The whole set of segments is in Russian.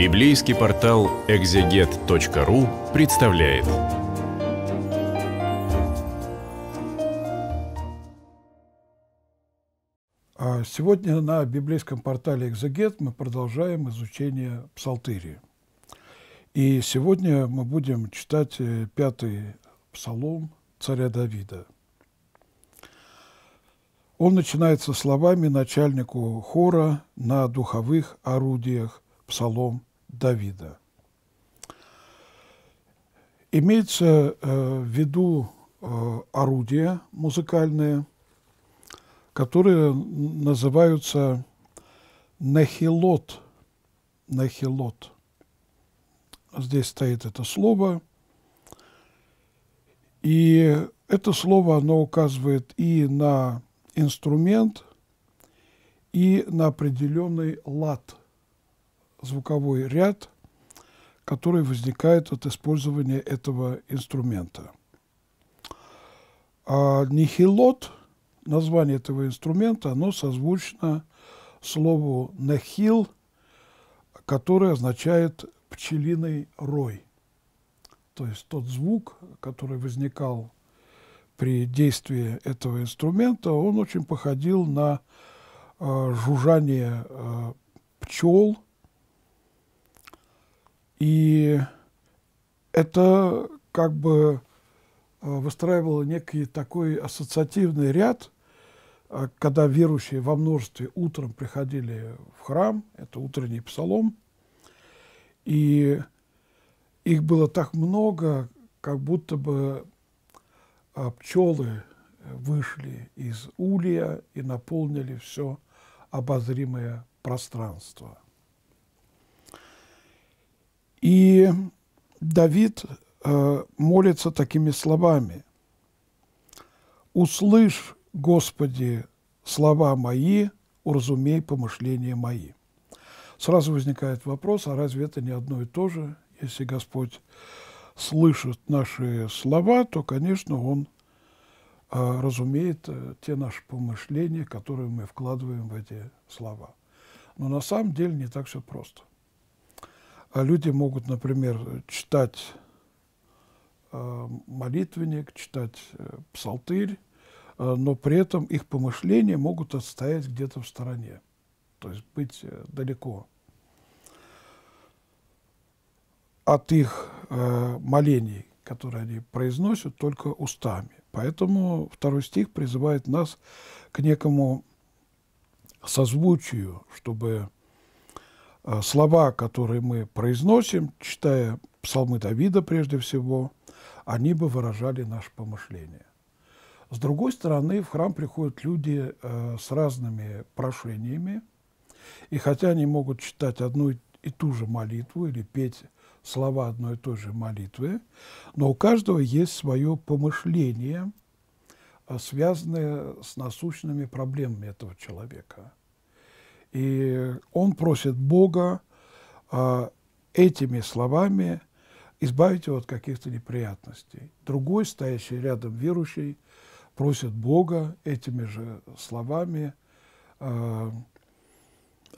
Библейский портал экзегет.ру представляет. А сегодня на библейском портале «Экзегет» мы продолжаем изучение Псалтыри. И сегодня мы будем читать э, пятый псалом царя Давида. Он начинается словами начальнику хора на духовых орудиях псалом Давида. Имеется э, в виду э, орудия музыкальные, которые называются нахилот. Нахилот. Здесь стоит это слово. И это слово, оно указывает и на инструмент, и на определенный лад – звуковой ряд, который возникает от использования этого инструмента. А нехилот, название этого инструмента, оно созвучно слову нехил, которое означает пчелиный рой. То есть тот звук, который возникал при действии этого инструмента, он очень походил на э, жужжание э, пчел – и это как бы э, выстраивало некий такой ассоциативный ряд, э, когда верующие во множестве утром приходили в храм, это утренний псалом, и их было так много, как будто бы э, пчелы вышли из улья и наполнили все обозримое пространство. И Давид э, молится такими словами. «Услышь, Господи, слова мои, уразумей помышления мои». Сразу возникает вопрос, а разве это не одно и то же? Если Господь слышит наши слова, то, конечно, Он э, разумеет э, те наши помышления, которые мы вкладываем в эти слова. Но на самом деле не так все просто. А Люди могут, например, читать э, молитвенник, читать э, псалтырь, э, но при этом их помышления могут отстоять где-то в стороне, то есть быть далеко от их молений, которые они произносят, только устами. Поэтому второй стих призывает нас к некому созвучию, чтобы Э, слова, которые мы произносим, читая псалмы Давида прежде всего, они бы выражали наше помышление. С другой стороны, в храм приходят люди э, с разными прошениями, и хотя они могут читать одну и ту же молитву или петь слова одной и той же молитвы, но у каждого есть свое помышление, э, связанное с насущными проблемами этого человека – и он просит Бога э, этими словами избавить его от каких-то неприятностей. Другой, стоящий рядом верующий, просит Бога этими же словами э,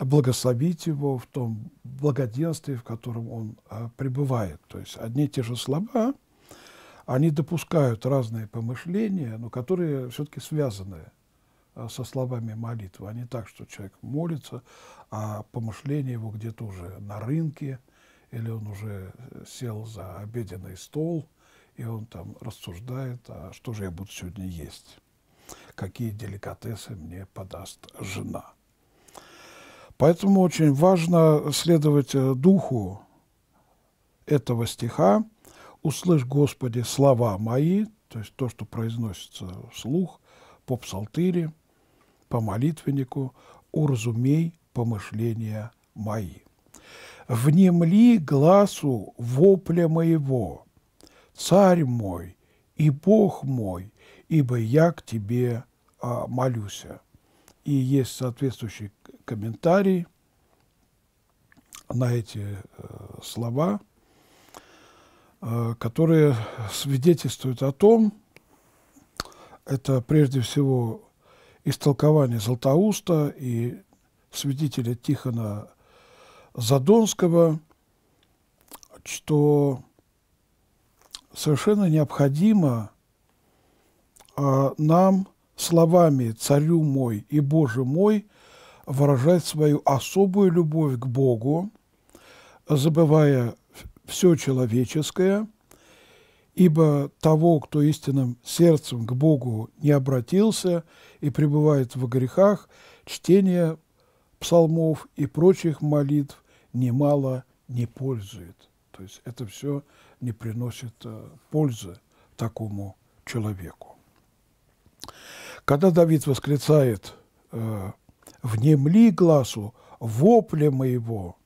благословить его в том благоденствии, в котором он э, пребывает. То есть одни и те же слова, они допускают разные помышления, но которые все-таки связаны Э, со словами молитвы, а не так, что человек молится, а помышление его где-то уже на рынке, или он уже э, сел за обеденный стол, и он там рассуждает, а что же я буду сегодня есть, какие деликатесы мне подаст жена. Поэтому очень важно следовать э, духу этого стиха. «Услышь, Господи, слова мои», то есть то, что произносится вслух по псалтире – по молитвеннику, уразумей помышления мои. Внемли глазу вопля моего, царь мой и Бог мой, ибо я к тебе а, молюся. И есть соответствующий комментарий на эти э, слова, э, которые свидетельствуют о том, это прежде всего истолкование Златоуста и свидетеля Тихона Задонского, что совершенно необходимо а, нам словами «Царю мой» и «Боже мой» выражать свою особую любовь к Богу, забывая все человеческое – Ибо того, кто истинным сердцем к Богу не обратился и пребывает в грехах, чтение псалмов и прочих молитв немало не пользует. То есть это все не приносит э, пользы такому человеку. Когда Давид восклицает э, «Внемли глазу, вопли моего»,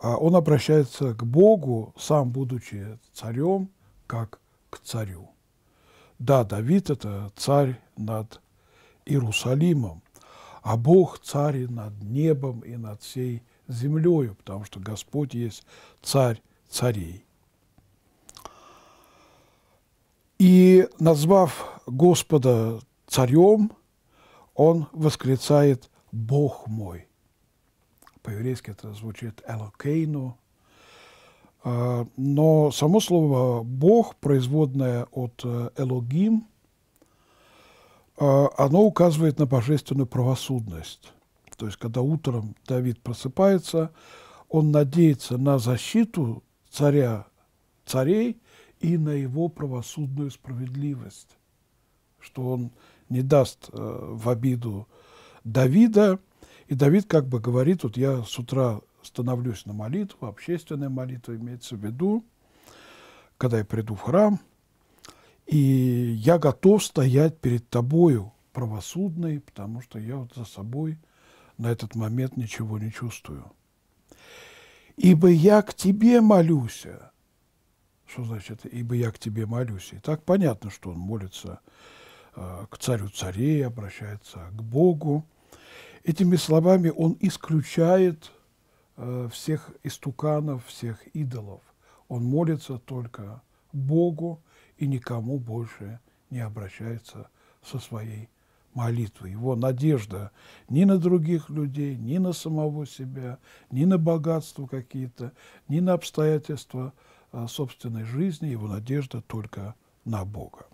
а он обращается к Богу, сам будучи царем, как к царю. Да, Давид – это царь над Иерусалимом, а Бог – царь над небом, и над всей землею, потому что Господь есть царь царей. И, назвав Господа царем, он восклицает «Бог мой» по-еврейски это звучит «элокейну». А, но само слово «бог», производное от э, «элогим», а, оно указывает на божественную правосудность. То есть, когда утром Давид просыпается, он надеется на защиту царя, царей и на его правосудную справедливость, что он не даст э, в обиду Давида, и Давид как бы говорит, вот я с утра становлюсь на молитву, общественная молитва имеется в виду, когда я приду в храм, и я готов стоять перед тобою, правосудный, потому что я вот за собой на этот момент ничего не чувствую. Ибо я к тебе молюсь. Что значит «ибо я к тебе молюсь»? И так понятно, что он молится э, к царю царей, обращается к Богу. Этими словами он исключает э, всех истуканов, всех идолов. Он молится только Богу и никому больше не обращается со своей молитвой. его надежда ни на других людей, ни на самого себя, ни на богатство какие-то, ни на обстоятельства э, собственной жизни, его надежда только на Бога.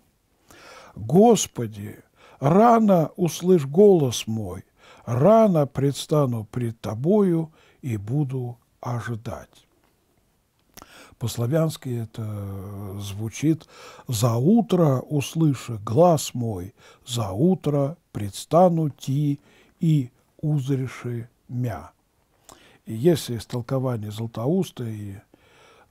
«Господи, рано услышь голос мой, рано предстану пред тобою и буду ожидать. По-славянски это э, звучит «За утро услыши глаз мой, за утро предстану ти и узреши мя». И если истолкование Златоуста и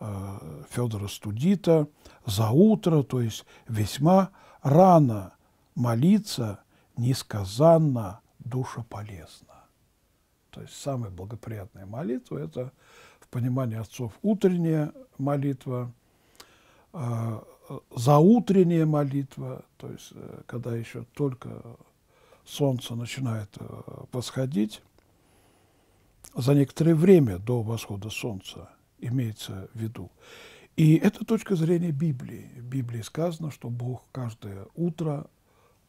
э, Федора Студита «За утро», то есть весьма рано молиться, несказанно душа полезна. То есть самая благоприятная молитва – это в понимании отцов утренняя молитва, э, заутренняя молитва, то есть э, когда еще только солнце начинает э, восходить, за некоторое время до восхода солнца имеется в виду. И это точка зрения Библии. В Библии сказано, что Бог каждое утро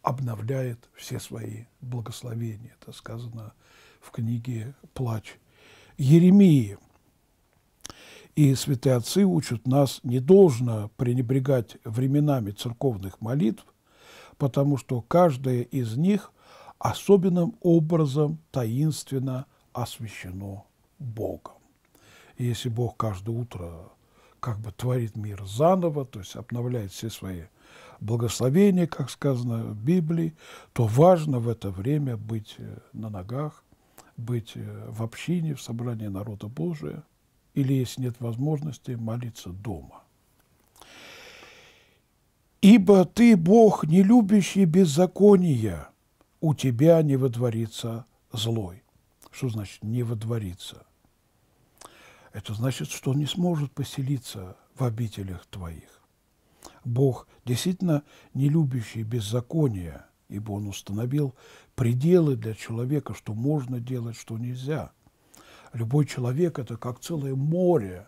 обновляет все свои благословения. Это сказано в книге «Плач Еремии». И святые отцы учат нас, не должно пренебрегать временами церковных молитв, потому что каждая из них особенным образом таинственно освящено Богом. И если Бог каждое утро как бы творит мир заново, то есть обновляет все свои Благословение, как сказано в Библии, то важно в это время быть э, на ногах, быть э, в общине, в собрании народа Божия, или, если нет возможности, молиться дома. «Ибо ты, Бог, не любящий беззакония, у тебя не водворится злой». Что значит «не водворится»? Это значит, что он не сможет поселиться в обителях твоих. Бог действительно не любящий беззакония, ибо Он установил пределы для человека, что можно делать, что нельзя. Любой человек – это как целое море,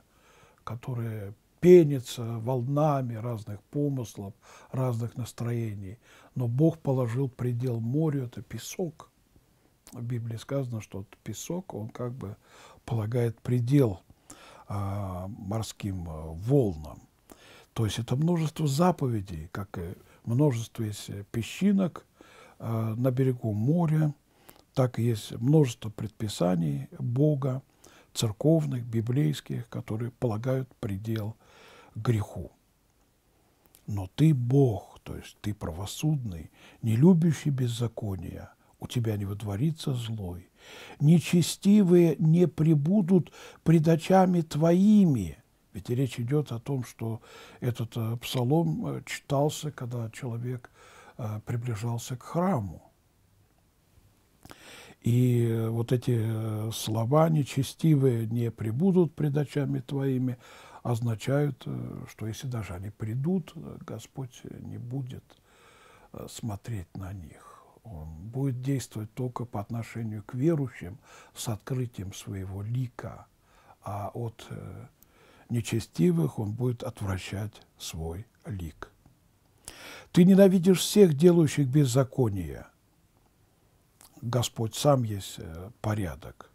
которое пенится волнами разных помыслов, разных настроений. Но Бог положил предел морю – это песок. В Библии сказано, что песок, он как бы полагает предел а, морским э, волнам. То есть это множество заповедей, как и множество есть э, песчинок э, на берегу моря, так и есть множество предписаний Бога, церковных, библейских, которые полагают предел греху. Но ты Бог, то есть ты правосудный, не любящий беззакония, у тебя не водворится злой. Нечестивые не прибудут пред очами твоими – ведь речь идет о том, что этот э, псалом э, читался, когда человек э, приближался к храму. И вот эти слова нечестивые не прибудут пред очами твоими, означают, что если даже они придут, Господь не будет смотреть на них. Он будет действовать только по отношению к верующим с открытием своего лика, а от нечестивых он будет отвращать свой лик. Ты ненавидишь всех, делающих беззаконие. Господь сам есть э, порядок.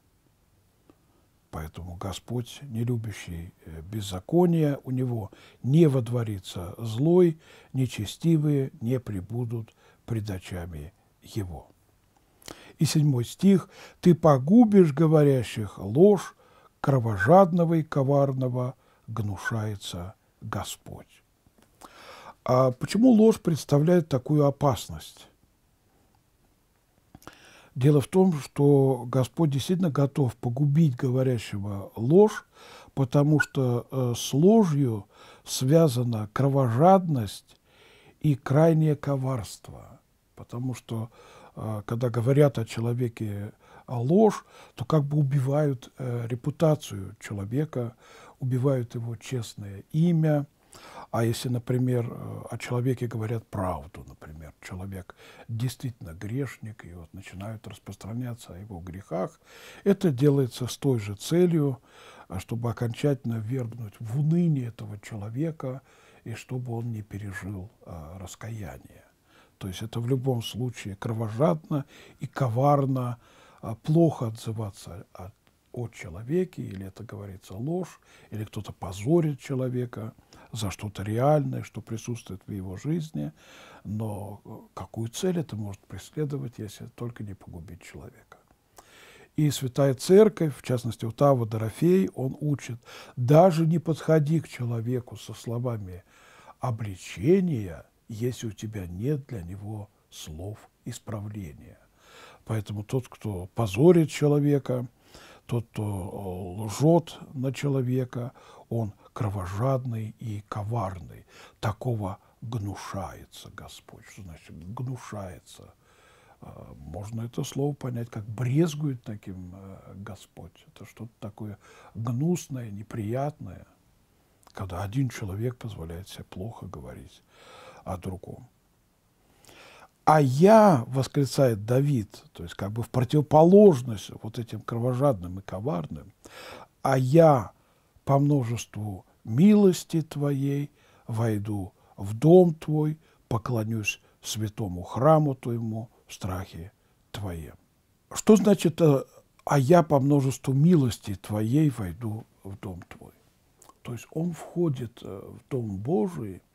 Поэтому Господь, не любящий э, беззакония, у него не водворится злой, нечестивые не прибудут пред очами его. И седьмой стих. «Ты погубишь говорящих ложь, кровожадного и коварного гнушается Господь. А почему ложь представляет такую опасность? Дело в том, что Господь действительно готов погубить говорящего ложь, потому что э, с ложью связана кровожадность и крайнее коварство. Потому что, э, когда говорят о человеке э, ложь, то как бы убивают репутацию человека, убивают его честное имя. А если, например, э, о человеке говорят правду, например, человек действительно грешник, и вот начинают распространяться о его грехах, это делается с той же целью, э, чтобы окончательно вернуть в уныние этого человека, и чтобы он не пережил а, раскаяние. То есть это в любом случае кровожадно и коварно, а, плохо отзываться от о человеке, или это говорится ложь, или кто-то позорит человека за что-то реальное, что присутствует в его жизни, но э, какую цель это может преследовать, если только не погубить человека? И Святая Церковь, в частности, Утава Дорофей, он учит, даже не подходи к человеку со словами обличения, если у тебя нет для него слов исправления. Поэтому тот, кто позорит человека, тот, кто э, лжет на человека, он кровожадный и коварный. Такого гнушается Господь. Что значит гнушается? Э, можно это слово понять, как брезгует таким э, Господь. Это что-то такое гнусное, неприятное, когда один человек позволяет себе плохо говорить о другом. А я, восклицает Давид, то есть как бы в противоположность вот этим кровожадным и коварным, а я по множеству милости Твоей войду в дом Твой, поклонюсь святому храму Твоему в страхе Твоем. Что значит э, «а я по множеству милости Твоей войду в дом Твой»? То есть он входит э, в Дом Божий –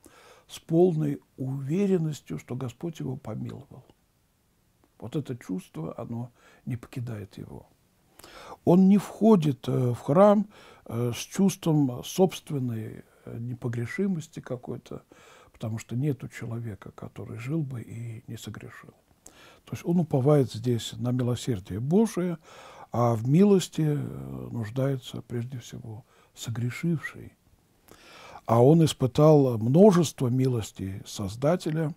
с полной уверенностью, что Господь его помиловал. Вот это чувство, оно не покидает его. Он не входит э, в храм э, с чувством собственной э, непогрешимости какой-то, потому что нет человека, который жил бы и не согрешил. То есть он уповает здесь на милосердие Божие, а в милости нуждается прежде всего согрешивший – а он испытал множество милостей Создателя,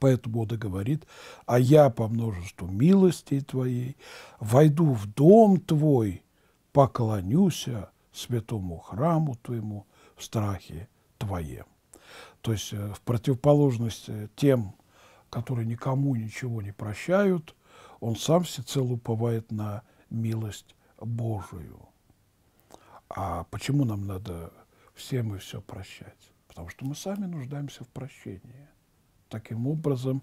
поэтому он и говорит, «А я по множеству милостей твоей войду в дом твой, поклонюсь святому храму твоему в страхе твоем». То есть э, в противоположность э, тем, которые никому ничего не прощают, он сам всецело уповает на милость Божию. А почему нам надо всем и все прощать. Потому что мы сами нуждаемся в прощении. Таким образом,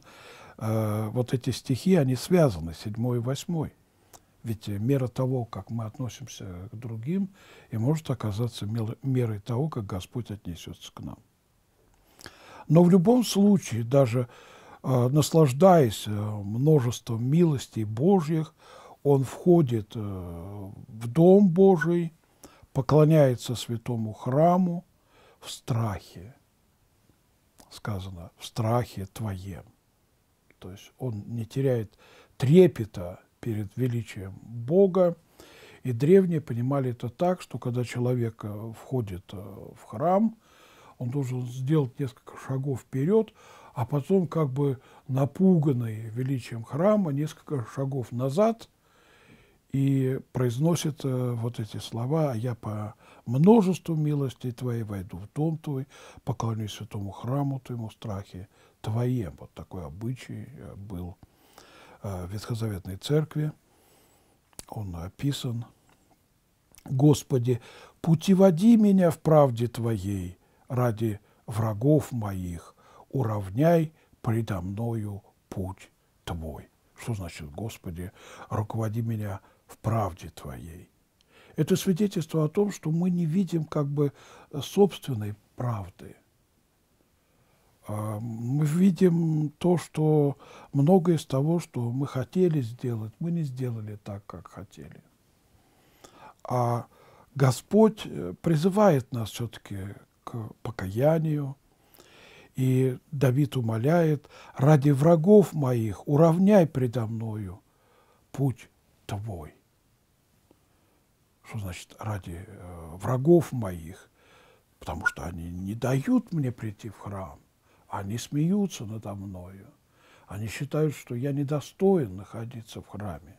э, вот эти стихи, они связаны, седьмой и восьмой. Ведь э, мера того, как мы относимся к другим, и может оказаться мерой того, как Господь отнесется к нам. Но в любом случае, даже э, наслаждаясь э, множеством милостей Божьих, он входит э, в Дом Божий – поклоняется святому храму в страхе, сказано, в страхе твоем. То есть он не теряет трепета перед величием Бога. И древние понимали это так, что когда человек э, входит э, в храм, он должен сделать несколько шагов вперед, а потом как бы напуганный величием храма несколько шагов назад – и произносит э, вот эти слова «Я по множеству милости Твоей войду в дом Твой, поклонюсь святому храму Твоему страхе Твоем». Вот такой обычай э, был э, в Ветхозаветной церкви. Он описан. «Господи, путеводи меня в правде Твоей ради врагов моих, уравняй предо мною путь Твой». Что значит «Господи, руководи меня в правде Твоей. Это свидетельство о том, что мы не видим как бы собственной правды. А, мы видим то, что многое из того, что мы хотели сделать, мы не сделали так, как хотели. А Господь э, призывает нас все-таки к покаянию. И Давид умоляет, «Ради врагов моих уравняй предо мною путь твой». Что значит ради э, врагов моих? Потому что они не дают мне прийти в храм. Они смеются надо мною. Они считают, что я недостоин находиться в храме.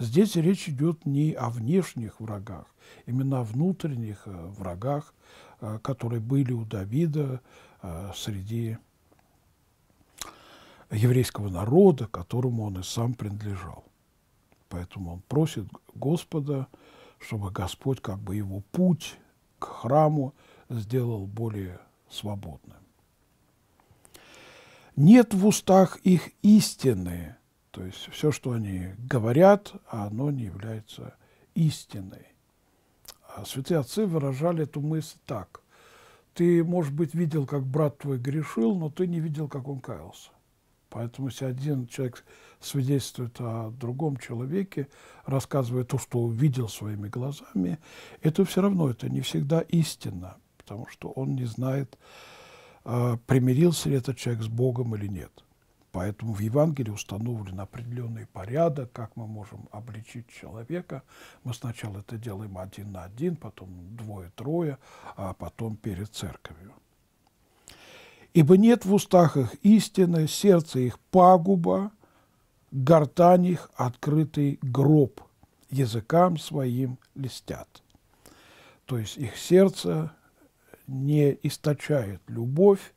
Здесь речь идет не о внешних врагах, именно о внутренних э, врагах, э, которые были у Давида среди еврейского народа, которому он и сам принадлежал. Поэтому он просит Господа чтобы Господь как бы его путь к храму сделал более свободным. Нет в устах их истины, то есть все, что они говорят, оно не является истиной. А святые отцы выражали эту мысль так. Ты, может быть, видел, как брат твой грешил, но ты не видел, как он каялся. Поэтому если один человек свидетельствует о другом человеке, рассказывает то, что увидел своими глазами, это все равно это не всегда истина, потому что он не знает, э, примирился ли этот человек с Богом или нет. Поэтому в Евангелии установлен определенный порядок, как мы можем обличить человека. Мы сначала это делаем один на один, потом двое-трое, а потом перед церковью. «Ибо нет в устах их истины, сердце их пагуба, гортань их открытый гроб, языкам своим листят. То есть их сердце не источает любовь,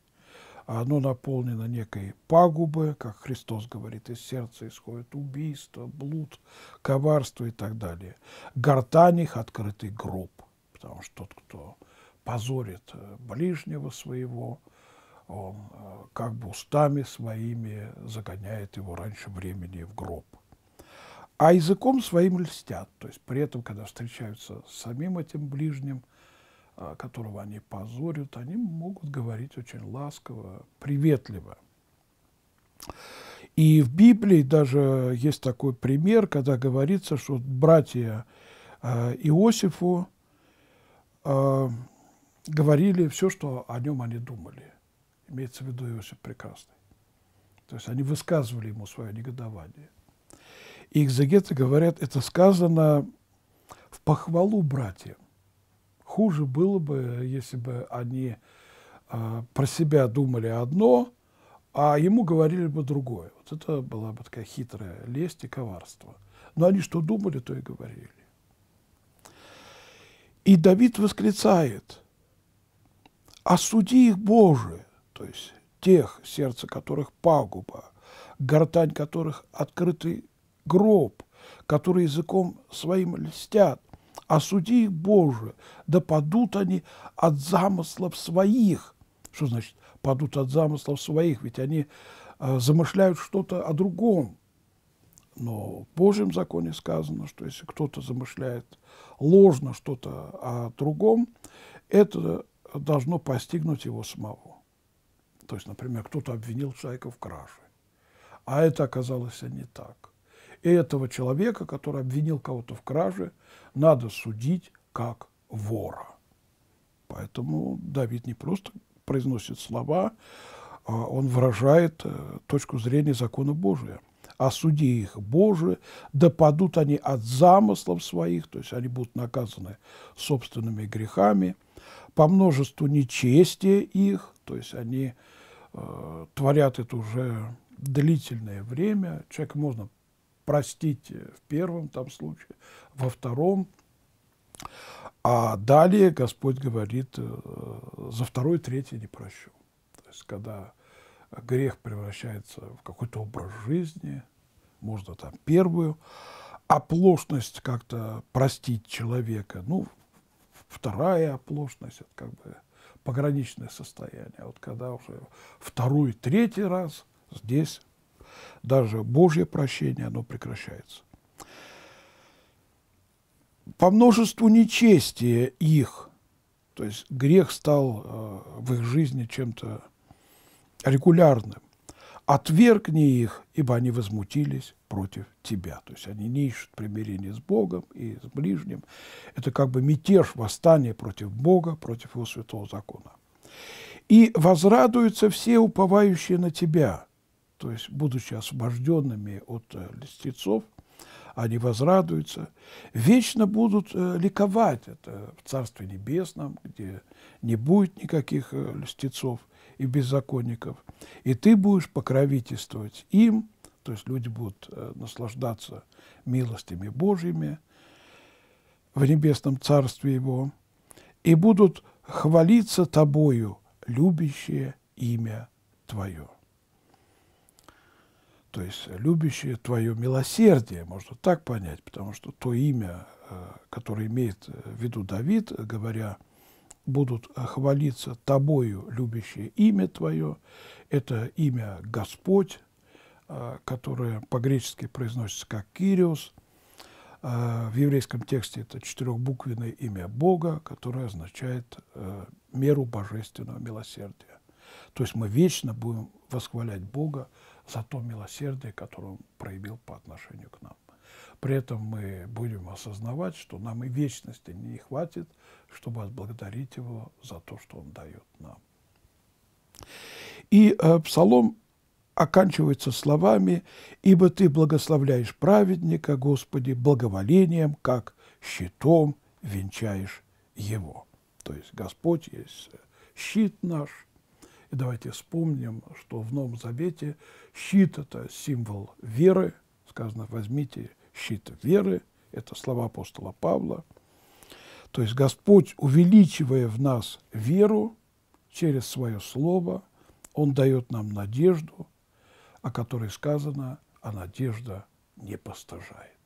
а оно наполнено некой пагубы, как Христос говорит, из сердца исходит убийство, блуд, коварство и так далее. Гортань их открытый гроб, потому что тот, кто позорит э, ближнего своего, он э, как бы устами своими загоняет его раньше времени в гроб. А языком своим льстят, то есть при этом, когда встречаются с самим этим ближним, э, которого они позорят, они могут говорить очень ласково, приветливо. И в Библии даже есть такой пример, когда говорится, что братья э, Иосифу говорили все, что о нем они думали – имеется в виду Иосиф Прекрасный. То есть они высказывали ему свое негодование. И экзегеты говорят, это сказано в похвалу братьям. Хуже было бы, если бы они э, про себя думали одно, а ему говорили бы другое. Вот это была бы такая хитрая лесть и коварство. Но они что думали, то и говорили. И Давид восклицает, «Осуди «А их, Боже, то есть тех, сердце которых пагуба, гортань которых открытый гроб, которые языком своим льстят, осуди а их, Боже, да падут они от замыслов своих. Что значит падут от замыслов своих? Ведь они э, замышляют что-то о другом. Но в Божьем законе сказано, что если кто-то замышляет ложно что-то о другом, это должно постигнуть его самого. То есть, например, кто-то обвинил человека в краже, а это оказалось не так. И этого человека, который обвинил кого-то в краже, надо судить как вора. Поэтому Давид не просто произносит слова, а он выражает э, точку зрения закона Божия. А суди их Божие, да падут они от замыслов своих, то есть они будут наказаны собственными грехами, по множеству нечестия их, то есть они э, творят это уже длительное время. человек можно простить в первом там случае, во втором. А далее Господь говорит, э, за второй, третий не прощу. То есть, когда грех превращается в какой-то образ жизни, можно там первую, оплошность как-то простить человека, ну, вторая оплошность, это как бы пограничное состояние. А вот когда уже второй, третий раз здесь даже Божье прощение, оно прекращается. По множеству нечестия их, то есть грех стал э, в их жизни чем-то регулярным, отвергни их, ибо они возмутились против тебя. То есть они не ищут примирения с Богом и с ближним. Это как бы мятеж, восстание против Бога, против его святого закона. И возрадуются все уповающие на тебя, то есть будучи освобожденными от э, листецов, они возрадуются, вечно будут э, ликовать. Это в Царстве Небесном, где не будет никаких э, льстецов и беззаконников, и ты будешь покровительствовать им, то есть люди будут э, наслаждаться милостями Божьими в небесном царстве его, и будут хвалиться тобою, любящее имя твое. То есть любящее твое милосердие, можно так понять, потому что то имя, э, которое имеет э, в виду Давид, говоря – будут э, хвалиться тобою, любящее имя твое. Это имя Господь, э, которое по-гречески произносится как Кириос. Э, в еврейском тексте это четырехбуквенное имя Бога, которое означает меру божественного милосердия. То есть мы вечно будем восхвалять Бога за то милосердие, которое Он проявил по отношению к нам. При этом мы будем осознавать, что нам и вечности не хватит, чтобы отблагодарить Его за то, что Он дает нам. И э, псалом оканчивается словами «Ибо Ты благословляешь праведника, Господи, благоволением, как щитом венчаешь его». То есть Господь есть э, щит наш. И давайте вспомним, что в Новом Завете щит – это символ веры, сказано «возьмите щит веры. Это слова апостола Павла. То есть Господь, увеличивая в нас веру через свое слово, Он дает нам надежду, о которой сказано, а надежда не постажает.